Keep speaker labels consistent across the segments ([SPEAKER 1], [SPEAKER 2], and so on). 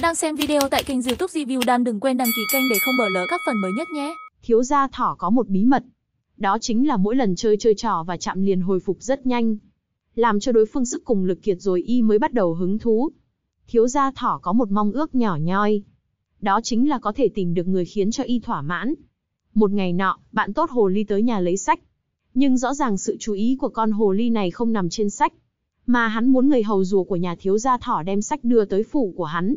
[SPEAKER 1] bạn đang xem video tại kênh youtube Review Đan đừng quên đăng ký kênh để không bỏ lỡ các phần mới nhất nhé. Thiếu gia thỏ có một bí mật. Đó chính là mỗi lần chơi chơi trò và chạm liền hồi phục rất nhanh. Làm cho đối phương sức cùng lực kiệt rồi y mới bắt đầu hứng thú. Thiếu gia thỏ có một mong ước nhỏ nhoi. Đó chính là có thể tìm được người khiến cho y thỏa mãn. Một ngày nọ, bạn tốt hồ ly tới nhà lấy sách. Nhưng rõ ràng sự chú ý của con hồ ly này không nằm trên sách. Mà hắn muốn người hầu rùa của nhà thiếu gia thỏ đem sách đưa tới phủ của hắn.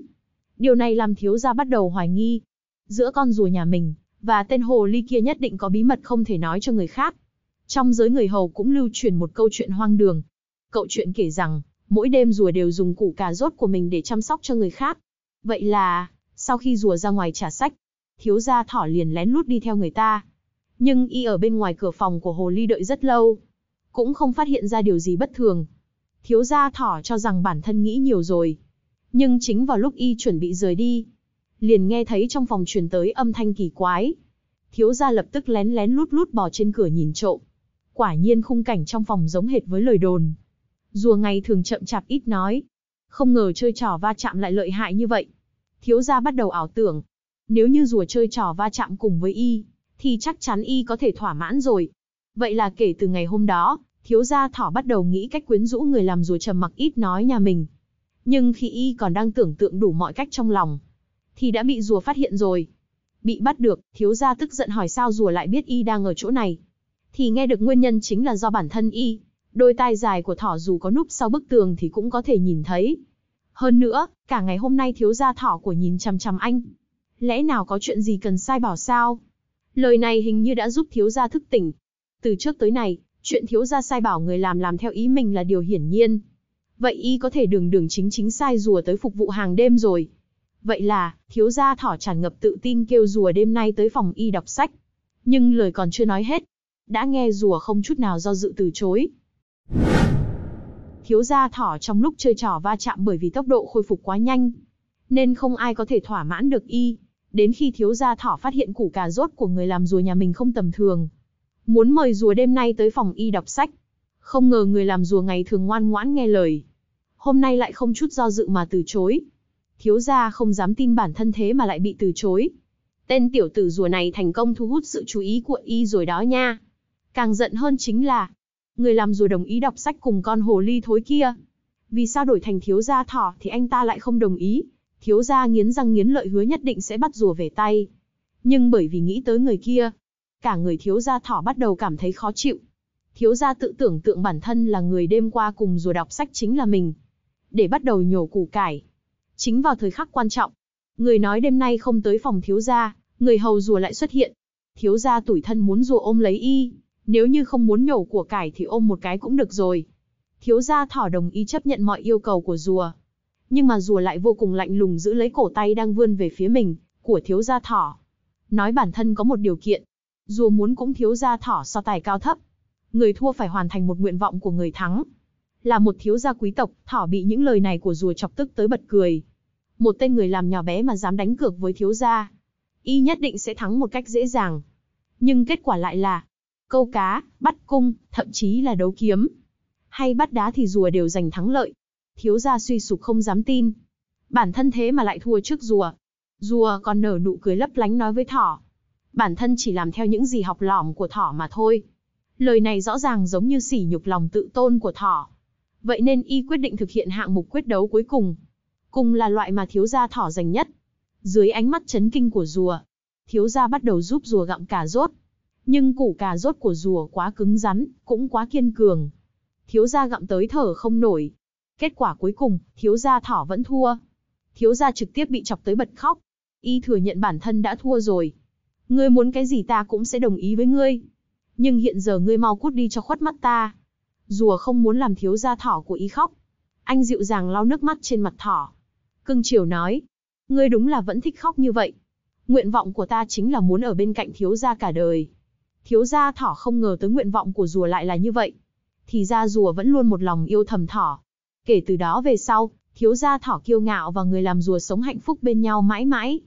[SPEAKER 1] Điều này làm thiếu gia bắt đầu hoài nghi. Giữa con rùa nhà mình, và tên hồ ly kia nhất định có bí mật không thể nói cho người khác. Trong giới người hầu cũng lưu truyền một câu chuyện hoang đường. Cậu chuyện kể rằng, mỗi đêm rùa đều dùng củ cà rốt của mình để chăm sóc cho người khác. Vậy là, sau khi rùa ra ngoài trả sách, thiếu gia thỏ liền lén lút đi theo người ta. Nhưng y ở bên ngoài cửa phòng của hồ ly đợi rất lâu, cũng không phát hiện ra điều gì bất thường. Thiếu gia thỏ cho rằng bản thân nghĩ nhiều rồi, nhưng chính vào lúc y chuẩn bị rời đi, liền nghe thấy trong phòng truyền tới âm thanh kỳ quái. Thiếu gia lập tức lén lén lút lút bò trên cửa nhìn trộm. Quả nhiên khung cảnh trong phòng giống hệt với lời đồn. Rùa ngày thường chậm chạp ít nói. Không ngờ chơi trò va chạm lại lợi hại như vậy. Thiếu gia bắt đầu ảo tưởng. Nếu như rùa chơi trò va chạm cùng với y, thì chắc chắn y có thể thỏa mãn rồi. Vậy là kể từ ngày hôm đó, thiếu gia thỏ bắt đầu nghĩ cách quyến rũ người làm rùa trầm mặc ít nói nhà mình. Nhưng khi y còn đang tưởng tượng đủ mọi cách trong lòng, thì đã bị rùa phát hiện rồi. Bị bắt được, thiếu gia tức giận hỏi sao rùa lại biết y đang ở chỗ này. Thì nghe được nguyên nhân chính là do bản thân y, đôi tai dài của thỏ dù có núp sau bức tường thì cũng có thể nhìn thấy. Hơn nữa, cả ngày hôm nay thiếu gia thỏ của nhìn chằm chằm anh. Lẽ nào có chuyện gì cần sai bảo sao? Lời này hình như đã giúp thiếu gia thức tỉnh. Từ trước tới này, chuyện thiếu gia sai bảo người làm làm theo ý mình là điều hiển nhiên, Vậy y có thể đường đường chính chính sai rùa tới phục vụ hàng đêm rồi. Vậy là, thiếu gia thỏ tràn ngập tự tin kêu rùa đêm nay tới phòng y đọc sách. Nhưng lời còn chưa nói hết. Đã nghe rùa không chút nào do dự từ chối. Thiếu gia thỏ trong lúc chơi trò va chạm bởi vì tốc độ khôi phục quá nhanh. Nên không ai có thể thỏa mãn được y. Đến khi thiếu gia thỏ phát hiện củ cà rốt của người làm rùa nhà mình không tầm thường. Muốn mời rùa đêm nay tới phòng y đọc sách. Không ngờ người làm rùa ngày thường ngoan ngoãn nghe lời. Hôm nay lại không chút do dự mà từ chối. Thiếu gia không dám tin bản thân thế mà lại bị từ chối. Tên tiểu tử rùa này thành công thu hút sự chú ý của y rồi đó nha. Càng giận hơn chính là, người làm rùa đồng ý đọc sách cùng con hồ ly thối kia. Vì sao đổi thành thiếu gia thỏ thì anh ta lại không đồng ý. Thiếu gia nghiến răng nghiến lợi hứa nhất định sẽ bắt rùa về tay. Nhưng bởi vì nghĩ tới người kia, cả người thiếu gia thỏ bắt đầu cảm thấy khó chịu thiếu gia tự tưởng tượng bản thân là người đêm qua cùng rùa đọc sách chính là mình. Để bắt đầu nhổ củ cải. Chính vào thời khắc quan trọng, người nói đêm nay không tới phòng thiếu gia, người hầu rùa lại xuất hiện. Thiếu gia tủi thân muốn rùa ôm lấy y, nếu như không muốn nhổ của cải thì ôm một cái cũng được rồi. Thiếu gia thỏ đồng ý chấp nhận mọi yêu cầu của rùa. Nhưng mà rùa lại vô cùng lạnh lùng giữ lấy cổ tay đang vươn về phía mình, của thiếu gia thỏ. Nói bản thân có một điều kiện. Rùa muốn cũng thiếu gia thỏ so tài cao thấp người thua phải hoàn thành một nguyện vọng của người thắng. Là một thiếu gia quý tộc, thỏ bị những lời này của rùa chọc tức tới bật cười. Một tên người làm nhỏ bé mà dám đánh cược với thiếu gia, y nhất định sẽ thắng một cách dễ dàng. Nhưng kết quả lại là câu cá, bắt cung, thậm chí là đấu kiếm, hay bắt đá thì rùa đều giành thắng lợi. Thiếu gia suy sụp không dám tin, bản thân thế mà lại thua trước rùa. Rùa còn nở nụ cười lấp lánh nói với thỏ, bản thân chỉ làm theo những gì học lỏm của thỏ mà thôi. Lời này rõ ràng giống như sỉ nhục lòng tự tôn của thỏ. Vậy nên y quyết định thực hiện hạng mục quyết đấu cuối cùng. Cùng là loại mà thiếu gia thỏ giành nhất. Dưới ánh mắt chấn kinh của rùa, thiếu gia bắt đầu giúp rùa gặm cà rốt. Nhưng củ cà rốt của rùa quá cứng rắn, cũng quá kiên cường. Thiếu gia gặm tới thở không nổi. Kết quả cuối cùng, thiếu gia thỏ vẫn thua. Thiếu gia trực tiếp bị chọc tới bật khóc. Y thừa nhận bản thân đã thua rồi. Ngươi muốn cái gì ta cũng sẽ đồng ý với ngươi nhưng hiện giờ ngươi mau cút đi cho khuất mắt ta. Rùa không muốn làm thiếu gia thỏ của ý khóc. Anh dịu dàng lau nước mắt trên mặt thỏ. Cưng chiều nói, ngươi đúng là vẫn thích khóc như vậy. Nguyện vọng của ta chính là muốn ở bên cạnh thiếu gia cả đời. Thiếu gia thỏ không ngờ tới nguyện vọng của rùa lại là như vậy. Thì ra rùa vẫn luôn một lòng yêu thầm thỏ. Kể từ đó về sau, thiếu gia thỏ kiêu ngạo và người làm rùa sống hạnh phúc bên nhau mãi mãi.